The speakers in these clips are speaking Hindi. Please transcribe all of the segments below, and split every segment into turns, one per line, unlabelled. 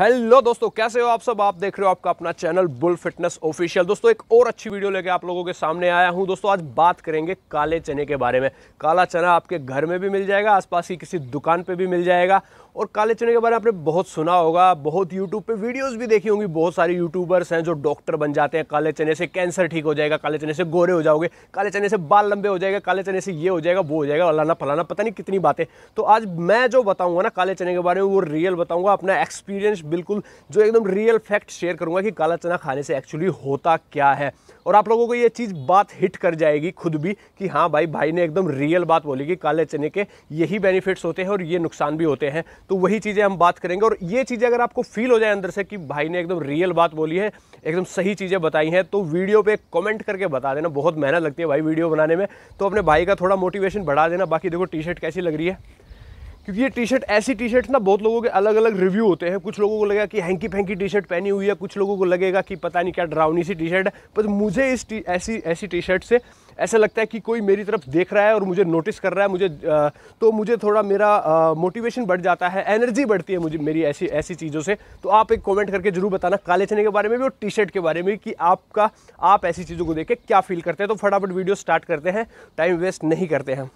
हेलो दोस्तों कैसे हो आप सब आप देख रहे हो आपका अपना चैनल बुल फिटनेस ऑफिशियल दोस्तों एक और अच्छी वीडियो लेके आप लोगों के सामने आया हूं दोस्तों आज बात करेंगे काले चने के बारे में काला चना आपके घर में भी मिल जाएगा आसपास की किसी दुकान पे भी मिल जाएगा और काले चने के बारे में आपने बहुत सुना होगा बहुत यूट्यूब पर वीडियोज़ भी देखी होंगी बहुत सारे यूट्यूबर्स हैं जो डॉक्टर बन जाते हैं काले चने से कैंसर ठीक हो जाएगा काले चने से गोरे हो जाओगे काले चने से बाल लंबे हो जाएगा काले चने से ये हो जाएगा वो हो जाएगा अलाना फलाना पता नहीं कितनी बातें तो आज मैं जो बताऊँगा ना काले चने के बारे में वो रियल बताऊँगा अपना एक्सपीरियंस कुछ बिल्कुल जो एकदम रियल फैक्ट शेयर करूँगा कि काला चना खाने से एक्चुअली होता क्या है और आप लोगों को ये चीज़ बात हिट कर जाएगी खुद भी कि हाँ भाई भाई ने एकदम रियल बात बोली कि काले चने के यही बेनिफिट्स होते हैं और ये नुकसान भी होते हैं तो वही चीज़ें हम बात करेंगे और ये चीज़ें अगर आपको फील हो जाए अंदर से कि भाई ने एकदम रियल बात बोली है एकदम सही चीज़ें बताई हैं तो वीडियो पर कमेंट करके बता देना बहुत मेहनत लगती है भाई वीडियो बनाने में तो अपने भाई का थोड़ा मोटिवेशन बढ़ा देना बाकी देखो टी शर्ट कैसी लग रही है क्योंकि ये टी शर्ट ऐसी टी शर्ट ना बहुत लोगों के अलग अलग रिव्यू होते हैं कुछ लोगों को लगेगा कि हैंकी फेंकी टी शर्ट पहनी हुई है कुछ लोगों को लगेगा कि पता नहीं क्या ड्राउनी सी टी शर्ट है पर मुझे इस टी, ऐसी ऐसी टी शर्ट से ऐसा लगता है कि कोई मेरी तरफ देख रहा है और मुझे नोटिस कर रहा है मुझे आ, तो मुझे थोड़ा मेरा मोटिवेशन बढ़ जाता है एनर्जी बढ़ती है मुझे मेरी ऐसी ऐसी चीज़ों से तो आप एक कॉमेंट करके जरूर बताना काले चने के बारे में भी और टी शर्ट के बारे में कि आपका आप ऐसी चीज़ों को देख के क्या फील करते हैं तो फटाफट वीडियो स्टार्ट करते हैं टाइम वेस्ट नहीं करते हैं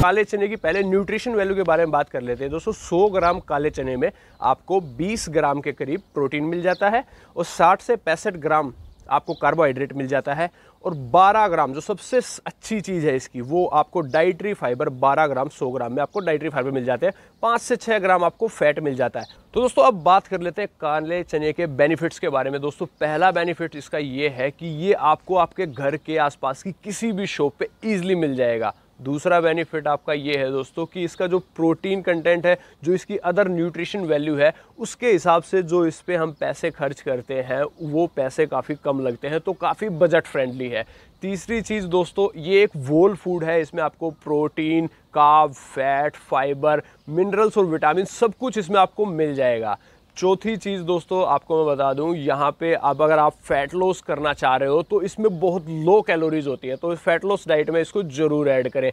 काले चने की पहले न्यूट्रिशन वैल्यू के बारे में बात कर लेते हैं दोस्तों 100 ग्राम काले चने में आपको 20 ग्राम के करीब प्रोटीन मिल जाता है और 60 से पैंसठ ग्राम आपको कार्बोहाइड्रेट मिल जाता है और 12 ग्राम जो सबसे अच्छी चीज़ है इसकी वो आपको डाइट्री फाइबर 12 ग्राम 100 ग्राम में आपको डाइट्री फाइबर मिल जाते हैं पाँच से छः ग्राम आपको फैट मिल जाता है तो दोस्तों अब बात कर लेते हैं काले चने के बेनिफिट्स के बारे में दोस्तों पहला बेनिफिट इसका ये है कि ये आपको आपके घर के आसपास की किसी भी शॉप पर ईजिली मिल जाएगा दूसरा बेनिफिट आपका ये है दोस्तों कि इसका जो प्रोटीन कंटेंट है जो इसकी अदर न्यूट्रिशन वैल्यू है उसके हिसाब से जो इस पर हम पैसे खर्च करते हैं वो पैसे काफ़ी कम लगते हैं तो काफ़ी बजट फ्रेंडली है तीसरी चीज़ दोस्तों ये एक वोल फूड है इसमें आपको protein carb fat fibre minerals और विटामिन सब कुछ इसमें आपको मिल जाएगा चौथी चीज़ दोस्तों आपको मैं बता दूं यहाँ पे अब अगर आप फैट लॉस करना चाह रहे हो तो इसमें बहुत लो कैलोरीज होती है तो फैट लॉस डाइट में इसको ज़रूर ऐड करें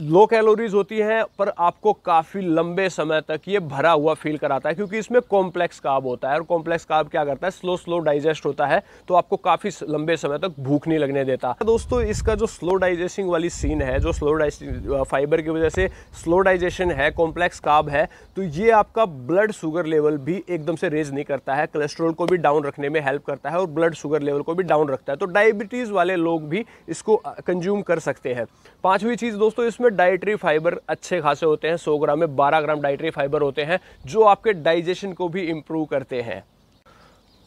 लो कैलोरीज होती हैं पर आपको काफ़ी लंबे समय तक ये भरा हुआ फील कराता है क्योंकि इसमें कॉम्प्लेक्स काब होता है और कॉम्प्लेक्स काब क्या करता है स्लो स्लो डाइजेस्ट होता है तो आपको काफ़ी लंबे समय तक भूख नहीं लगने देता दोस्तों इसका जो स्लो डाइजेस्टिंग वाली सीन है जो स्लो फाइबर की वजह से स्लो डाइजेशन है कॉम्प्लेक्स काब है तो ये आपका ब्लड शुगर लेवल भी एक एकदम से रेज नहीं करता है कोलेस्ट्रॉल को भी डाउन रखने में हेल्प करता है और ब्लड शुगर लेवल को भी डाउन रखता है तो डायबिटीज़ वाले लोग भी इसको कंज्यूम कर सकते हैं पांचवी चीज़ दोस्तों इसमें डाइटरी फाइबर अच्छे खासे होते हैं सौ ग्राम में बारह ग्राम डाइटरी फाइबर होते हैं जो आपके डाइजेशन को भी इम्प्रूव करते हैं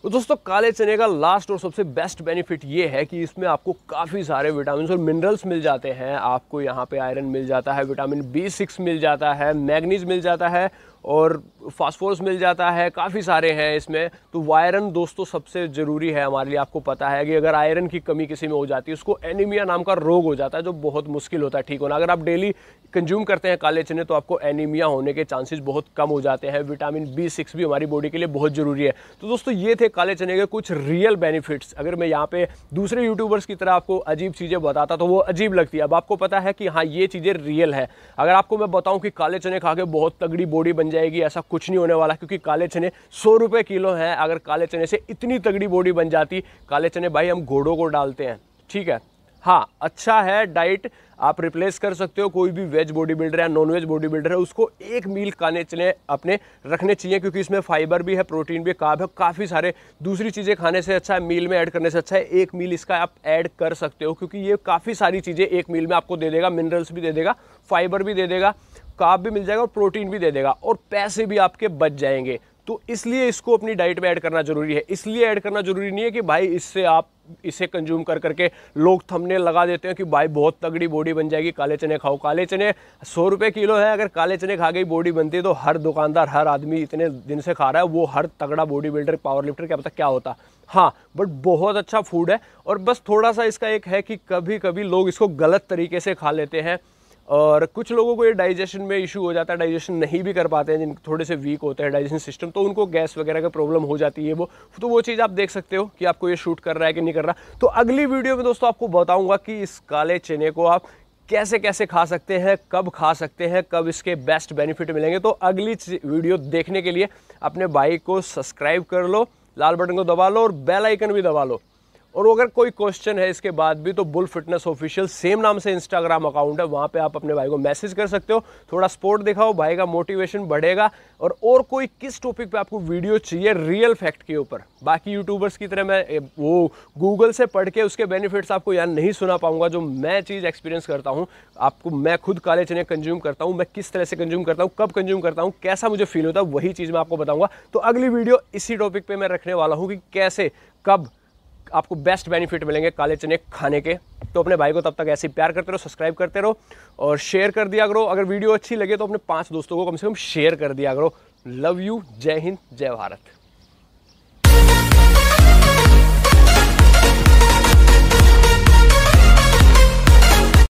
तो दोस्तों काले चने का लास्ट और सबसे बेस्ट बेनिफिट ये है कि इसमें आपको काफ़ी सारे विटामिन और मिनरल्स मिल जाते हैं आपको यहाँ पे आयरन मिल जाता है विटामिन बी सिक्स मिल जाता है मैग्नीज मिल जाता है और फास्फोरस मिल जाता है काफ़ी सारे हैं इसमें तो आयरन दोस्तों सबसे ज़रूरी है हमारे लिए आपको पता है कि अगर आयरन की कमी किसी में हो जाती है उसको एनीमिया नाम का रोग हो जाता है जो बहुत मुश्किल होता है ठीक होना अगर आप डेली कंज्यूम करते हैं काले चने तो आपको एनीमिया होने के चांसेस बहुत कम हो जाते हैं विटामिन बी सिक्स भी हमारी बॉडी के लिए बहुत ज़रूरी है तो दोस्तों ये थे काले चने के कुछ रियल बेनिफिट्स अगर मैं यहाँ पे दूसरे यूट्यूबर्स की तरह आपको अजीब चीज़ें बताता तो वो अजीब लगती है अब आपको पता है कि हाँ ये चीज़ें रियल है अगर आपको मैं बताऊँ कि काले चने खा के बहुत तगड़ी बॉडी बन जाएगी ऐसा कुछ नहीं होने वाला क्योंकि काले चने सौ रुपये किलो हैं अगर काले चने से इतनी तगड़ी बॉडी बन जाती काले चने भाई हम घोड़ों को डालते हैं ठीक है हाँ अच्छा है डाइट आप रिप्लेस कर सकते हो कोई भी वेज बॉडी बिल्डर या नॉन वेज बॉडी बिल्डर है उसको एक मील काले चने अपने रखने चाहिए क्योंकि इसमें फाइबर भी है प्रोटीन भी काब है काफ़ी सारे दूसरी चीज़ें खाने से अच्छा है मील में ऐड करने से अच्छा है एक मील इसका आप ऐड कर सकते हो क्योंकि ये काफ़ी सारी चीज़ें एक मील में आपको दे देगा मिनरल्स भी दे देगा फाइबर भी दे देगा काप भी मिल जाएगा और प्रोटीन भी दे देगा और पैसे भी आपके बच जाएंगे तो इसलिए इसको अपनी डाइट में ऐड करना ज़रूरी है इसलिए ऐड करना ज़रूरी नहीं है कि भाई इससे आप इसे कंज्यूम कर करके लोग थमने लगा देते हैं कि भाई बहुत तगड़ी बॉडी बन जाएगी काले चने खाओ काले चने सौ रुपये किलो है अगर काले चने खा गई बॉडी बनती है तो हर दुकानदार हर आदमी इतने दिन से खा रहा है वो हर तगड़ा बॉडी बिल्डर पावर लिफ्टर क्या पता क्या होता हाँ बट बहुत अच्छा फूड है और बस थोड़ा सा इसका एक है कि कभी कभी लोग इसको गलत तरीके से खा लेते हैं और कुछ लोगों को ये डाइजेशन में इशू हो जाता है डाइजेशन नहीं भी कर पाते हैं जिन थोड़े से वीक होते हैं डाइजेशन सिस्टम तो उनको गैस वगैरह का प्रॉब्लम हो जाती है वो तो वो चीज़ आप देख सकते हो कि आपको ये शूट कर रहा है कि नहीं कर रहा तो अगली वीडियो में दोस्तों आपको बताऊँगा कि इस काले चने को आप कैसे कैसे खा सकते हैं कब खा सकते हैं कब इसके बेस्ट बेनिफिट मिलेंगे तो अगली वीडियो देखने के लिए अपने बाइक को सब्सक्राइब कर लो लाल बटन को दबा लो और बेल आइकन भी दबा लो और अगर कोई क्वेश्चन है इसके बाद भी तो बुल फिटनेस ऑफिशियल सेम नाम से इंस्टाग्राम अकाउंट है वहाँ पे आप अपने भाई को मैसेज कर सकते हो थोड़ा स्पोर्ट दिखाओ भाई का मोटिवेशन बढ़ेगा और और कोई किस टॉपिक पे आपको वीडियो चाहिए रियल फैक्ट के ऊपर बाकी यूट्यूबर्स की तरह मैं वो गूगल से पढ़ के उसके बेनिफिट्स आपको यहाँ नहीं सुना पाऊंगा जो मैं चीज़ एक्सपीरियंस करता हूँ आपको मैं खुद काले चने कंज्यूम करता हूँ मैं किस तरह से कंज्यूम करता हूँ कब कंज्यूम करता हूँ कैसा मुझे फील होता है वही चीज़ मैं आपको बताऊँगा तो अगली वीडियो इसी टॉपिक पर मैं रखने वाला हूँ कि कैसे कब आपको बेस्ट बेनिफिट मिलेंगे काले चने खाने के तो अपने भाई को तब तक ऐसे ही प्यार करते रहो सब्सक्राइब करते रहो और शेयर कर दिया करो अगर वीडियो अच्छी लगे तो अपने पांच दोस्तों को कम से कम शेयर कर दिया करो लव यू जय हिंद जय भारत